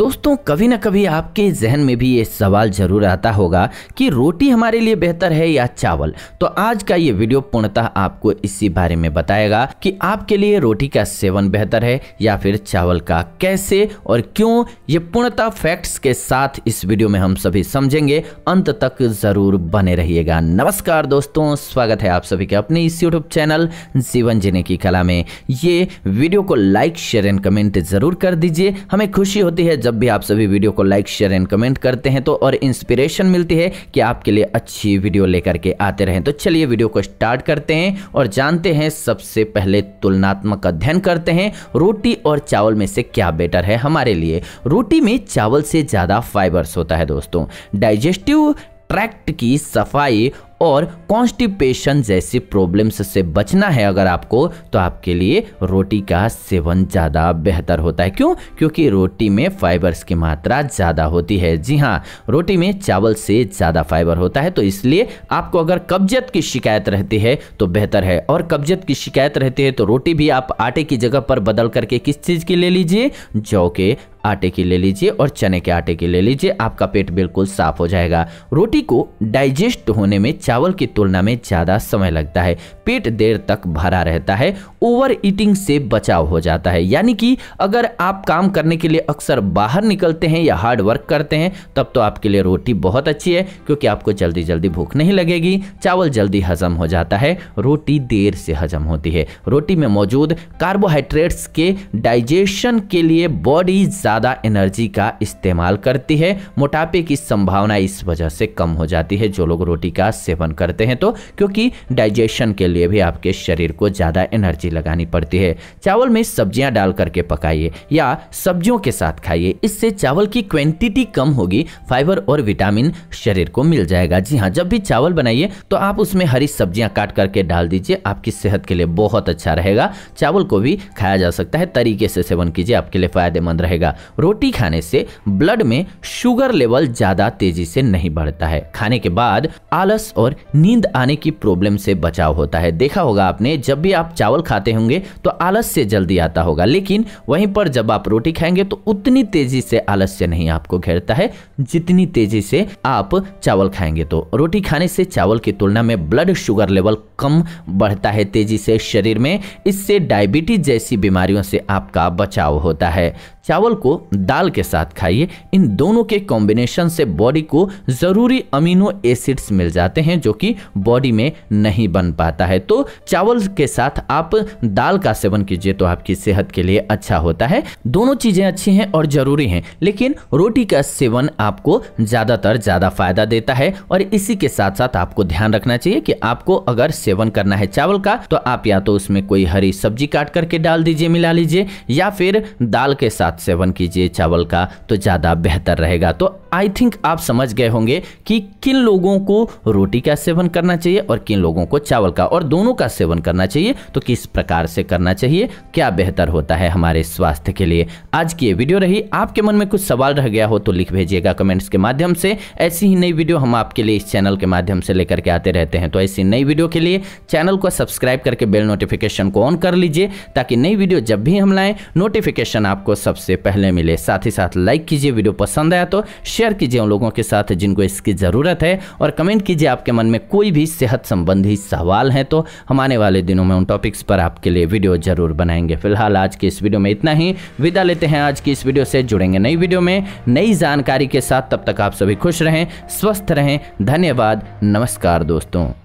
दोस्तों कभी ना कभी आपके जहन में भी ये सवाल जरूर आता होगा कि रोटी हमारे लिए बेहतर है या चावल तो आज का ये वीडियो पूर्णतः आपको इसी बारे में बताएगा कि आपके लिए रोटी का सेवन बेहतर है या फिर चावल का कैसे और क्यों ये पूर्णतः फैक्ट्स के साथ इस वीडियो में हम सभी समझेंगे अंत तक जरूर बने रहिएगा नमस्कार दोस्तों स्वागत है आप सभी के अपने इस यूट्यूब चैनल जीवन जीने की कला में ये वीडियो को लाइक शेयर एंड कमेंट जरूर कर दीजिए हमें खुशी होती है जब जब भी आप सभी वीडियो को लाइक शेयर एंड कमेंट करते हैं तो और इंस्पिरेशन मिलती है कि आपके लिए अच्छी वीडियो लेकर के आते रहें तो चलिए वीडियो को स्टार्ट करते हैं और जानते हैं सबसे पहले तुलनात्मक अध्ययन करते हैं रोटी और चावल में से क्या बेटर है हमारे लिए रोटी में चावल से ज़्यादा फाइबर्स होता है दोस्तों डाइजेस्टिव ट्रैक्ट की सफाई और कॉन्स्टिपेशन जैसी प्रॉब्लम्स से बचना है अगर आपको तो आपके लिए रोटी का सेवन ज़्यादा बेहतर होता है क्यों क्योंकि रोटी में फाइबर्स की मात्रा ज़्यादा होती है जी हाँ रोटी में चावल से ज़्यादा फाइबर होता है तो इसलिए आपको अगर कब्जियत की शिकायत रहती है तो बेहतर है और कब्जियत की शिकायत रहती है तो रोटी भी आप आटे की जगह पर बदल करके किस चीज़ की ले लीजिए जौ के आटे की ले लीजिए और चने के आटे की ले लीजिए आपका पेट बिल्कुल साफ हो जाएगा रोटी को डाइजेस्ट होने में चावल की तुलना में ज़्यादा समय लगता है पेट देर तक भरा रहता है ओवर ईटिंग से बचाव हो जाता है यानी कि अगर आप काम करने के लिए अक्सर बाहर निकलते हैं या हार्ड वर्क करते हैं तब तो आपके लिए रोटी बहुत अच्छी है क्योंकि आपको जल्दी जल्दी भूख नहीं लगेगी चावल जल्दी हजम हो जाता है रोटी देर से हजम होती है रोटी में मौजूद कार्बोहाइड्रेट्स के डाइजेशन के लिए बॉडी ज़्यादा एनर्जी का इस्तेमाल करती है मोटापे की संभावना इस वजह से कम हो जाती है जो लोग रोटी का सेवन करते हैं तो क्योंकि डाइजेशन के लिए भी आपके शरीर को ज़्यादा एनर्जी लगानी पड़ती है चावल में सब्जियां डाल करके पकाइए या सब्जियों के साथ खाइए इससे चावल की क्वांटिटी कम होगी फाइबर और विटामिन शरीर को मिल जाएगा जी हाँ जब भी चावल बनाइए तो आप उसमें हरी सब्जियां काट करके डाल दीजिए आपकी सेहत के लिए बहुत अच्छा रहेगा चावल को भी खाया जा सकता है तरीके से सेवन कीजिए आपके लिए फायदेमंद रहेगा रोटी खाने से ब्लड में शुगर लेवल ज़्यादा तेजी से नहीं बढ़ता है खाने के बाद आलस और नींद आने की प्रॉब्लम से बचाव होता है देखा होगा आपने जब भी आप चावल खाते होंगे तो आलस से जल्दी आता होगा लेकिन वहीं पर जब आप रोटी खाएंगे तो उतनी तेजी से आलस्य नहीं आपको घेरता है जितनी तेजी से आप चावल खाएंगे तो रोटी खाने से चावल की तुलना में ब्लड शुगर लेवल कम बढ़ता है तेजी से शरीर में इससे डायबिटीज जैसी बीमारियों से आपका बचाव होता है चावल को को दाल के साथ खाइए इन दोनों के कॉम्बिनेशन से बॉडी को ज़रूरी अमीनो एसिड्स मिल जाते हैं जो कि बॉडी में नहीं बन पाता है तो चावल के साथ आप दाल का सेवन कीजिए तो आपकी सेहत के लिए अच्छा होता है दोनों चीज़ें अच्छी हैं और ज़रूरी हैं लेकिन रोटी का सेवन आपको ज़्यादातर ज़्यादा फायदा देता है और इसी के साथ साथ आपको ध्यान रखना चाहिए कि आपको अगर सेवन करना है चावल का तो आप या तो उसमें कोई हरी सब्जी काट करके डाल दीजिए मिला लीजिए या फिर दाल के साथ सेवन कीजिए चावल का तो ज़्यादा बेहतर रहेगा तो आई थिंक आप समझ गए होंगे कि किन लोगों को रोटी का सेवन करना चाहिए और किन लोगों को चावल का और दोनों का सेवन करना चाहिए तो किस प्रकार से करना चाहिए क्या बेहतर होता है हमारे स्वास्थ्य के लिए आज की ये वीडियो रही आपके मन में कुछ सवाल रह गया हो तो लिख भेजिएगा कमेंट्स के माध्यम से ऐसी ही नई वीडियो हम आपके लिए इस चैनल के माध्यम से लेकर के आते रहते हैं तो ऐसी नई वीडियो के लिए चैनल को सब्सक्राइब करके बेल नोटिफिकेशन को ऑन कर लीजिए ताकि नई वीडियो जब भी हम लाएँ नोटिफिकेशन आपको सबसे पहले सुनने मिले साथ ही साथ लाइक कीजिए वीडियो पसंद आया तो शेयर कीजिए उन लोगों के साथ जिनको इसकी ज़रूरत है और कमेंट कीजिए आपके मन में कोई भी सेहत संबंधी सवाल हैं तो हम आने वाले दिनों में उन टॉपिक्स पर आपके लिए वीडियो ज़रूर बनाएंगे फिलहाल आज की इस वीडियो में इतना ही विदा लेते हैं आज की इस वीडियो से जुड़ेंगे नई वीडियो में नई जानकारी के साथ तब तक आप सभी खुश रहें स्वस्थ रहें धन्यवाद नमस्कार दोस्तों